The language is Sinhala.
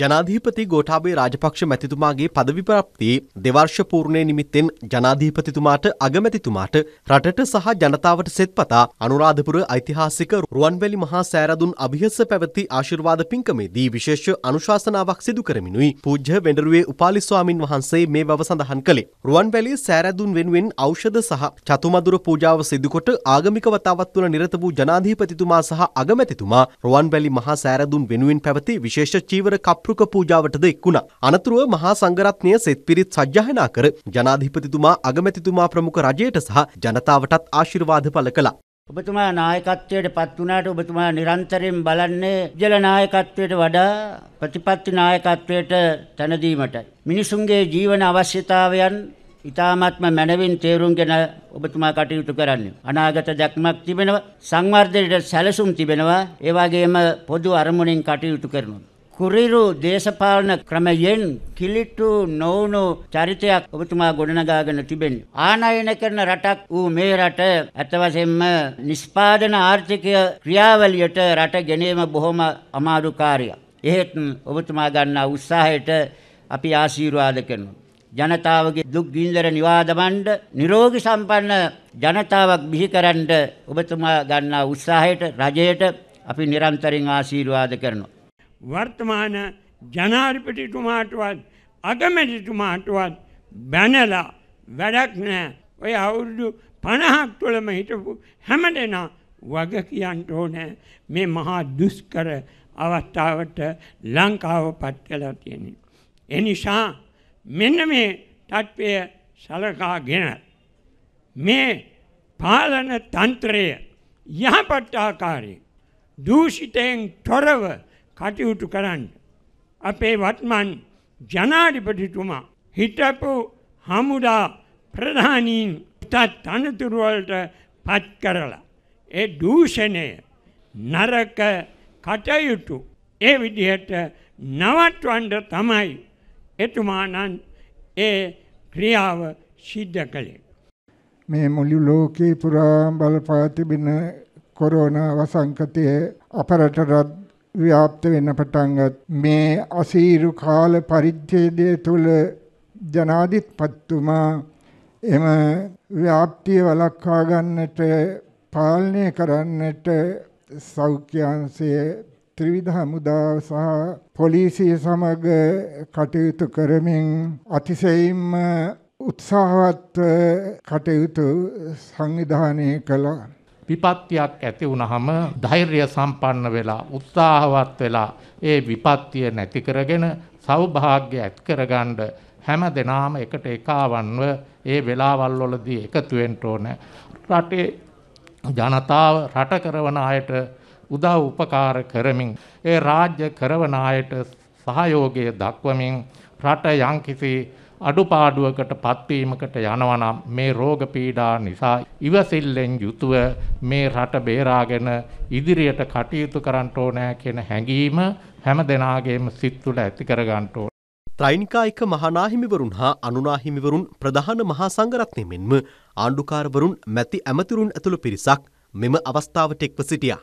ජනාධීපති ගෝඨාභය රාජපක්ෂ මැතිතුමාගේ පදවි ප්‍රාප්තියේ දෙවර්ෂ පූර්ණයේ නිමිත්තෙන් ජනාධීපතිතුමාට අගමැතිතුමාට රටට සහ ජනතාවට සෙත්පතා අනුරාධපුර ඓතිහාසික රුවන්වැලි මහා සෑරදුන් අභියස පැවති ආශිර්වාද පින්කමේදී විශේෂ අනුශාසනාවක් සිදු කරමිනුයි පූජ්‍ය වෙඬරුවේ උපාලි ස්වාමින් වහන්සේ මේ බව සඳහන් කළේ. රුවන්වැලි සෑරදුන් වෙනුවෙන් ඖෂධ සහ චතුමදුර පූජාව සිදුකොට ආගමික වතාවත් තුළ නිරත වූ ජනාධීපතිතුමා සහ අගමැතිතුමා රුවන්වැලි මහා සෑරදුන් වෙනුවෙන් පැවති විශේෂ චීවර කප් පප්රුක පූජාවටද එක්ුණා. අනතුරුව මහා සංඝරත්නය සෙත් පිරිත් සජ්ජායනා කර ජනාධිපතිතුමා අගමැතිතුමා ප්‍රමුඛ රජයට සහ ජනතාවටත් ආශිර්වාද පළ කළා. ඔබතුමා නායකත්වයට පත් වුණාට ඔබතුමා නිරන්තරයෙන් බලන්නේ ජල නායකත්වයට වඩා ප්‍රතිපත්ති නායකත්වයට තැන දීමටයි. මිනිසුන්ගේ ජීවන අවශ්‍යතාවයන් ඉතාමත්ම මැනවින් තේරුම්ගෙන ඔබතුමා කටයුතු කරන්නේ. අනාගත දැක්මක් තිබෙනවා, සංවර්ධනයේ සැලසුම් තිබෙනවා, ඒ වගේම පොදු අරමුණෙන් කටයුතු කරනවා. කුරිරු දේශපාලන ක්‍රමයෙන් කිලිට්ටු නොවුණු චරිතයක් ඔබතුමා ගොඩනගාගෙන තිබෙන්නේ. ආනයන කරන රටක් වූ මේ රට ඇතවසෙන්ම නිෂ්පාදන ආර්ථිකය ක්‍රියාවලියට රට ගෙනීම බොහොම අමාරු කාර්යයක්. එහෙත් ඔබතුමා ගන්නා උත්සාහයට අපි ආශිර්වාද කරනවා. ජනතාවගේ දුක් ගින්දර නිවාදමන්ඩ නිරෝගී සම්පන්න ජනතාවක් බිහිකරන්න ඔබතුමා ගන්නා උත්සාහයට රජයට අපි නිරන්තරයෙන් ආශිර්වාද කරනවා. වර්තමාන ජනාරිපටිතුමාටවත් අගමැතිතුමාටවත් බැනලා වැඩක් නෑ ඔය අවුරුදු පණහක් තුළම හිටපු හැම දෙනා වග කියන්ට ඕනෑ මේ මහා දුස්කර අවස්ථාවට ලංකාව පත් කලා තියෙන. එනිසා මෙන්න මේ තත්ත්වය සලකාගෙන මේ පාලන තන්ත්‍රය යහපට්ටාකාරී දූෂිතයෙන් තොරව කටයුතු කරන්න. අපේ වත්මන් ජනාධිපතිතුමා හිටපු හමුදා ප්‍රධානීන් තත් අනතුරුවලට පත් කරලා. ඒ දූෂණය නරක කටයුතු ඒ විදිහට නවත්වන්ඩ තමයි එතුමානන් ඒ ක්‍රියාව සිද්ධ කළේ. මේ මුළු ලෝකයේ පුරා බලපා තිබෙන කොරෝනා වසංකතය අපරටරත් ව්‍යාප්ත වෙන්න පටන් මේ අසීරු කාල පරිච්ඡේදය තුල ජනාධිපතිතුමා එම ව්‍යාප්තිය වළක්වා ගන්නට පාලනය කරන්නට සෞඛ්‍යංශයේ ත්‍රිවිධ හමුදා සහ පොලිසිය සමග කටයුතු කරමින් අතිශයින්ම උත්සාහවත් කටයුතු සංවිධානය කළා. විපත්තියක් ඇති වුණහම ධෛර්ය සම්පන්න වෙලා උත්සාහවත් වෙලා ඒ විපත්තිය නැති කරගෙන සෞභාග්‍ය ඇති කරගන්න හැම දෙනාම එකට එකවන්ව ඒ වෙලාවල් වලදී එකතු වෙන්න ඕන රටේ ජනතාව රට කරවන අයට උදව් උපකාර කරමින් ඒ රාජ්‍ය කරවන අයට සහයෝගය දක්වමින් රට යම්කිසි අඩුපාඩුවකට පත්වීමකට යනවනම් මේ රෝග පීඩා නිසා ඉවසිල්ලෙන් යුතුව මේ රට බේරාගෙන ඉදිරියට කටයුතු කරන්න ඕනෑ කියන හැඟීම හැම දෙනාගේම සිත් තුළ ඇති කරගන්න ඕන. ත්‍රෛනිකායික මහනාහිමිවරුන් හා අනුනාහිමිවරුන් ප්‍රධාන මහා සංඝරත්නය මෙන්ම ආණ්ඩුකාරවරුන් මැති ඇමතිරුන් ඇතුළු පිරිසක් මෙම අවස්ථාවට එක්ව සිටියා.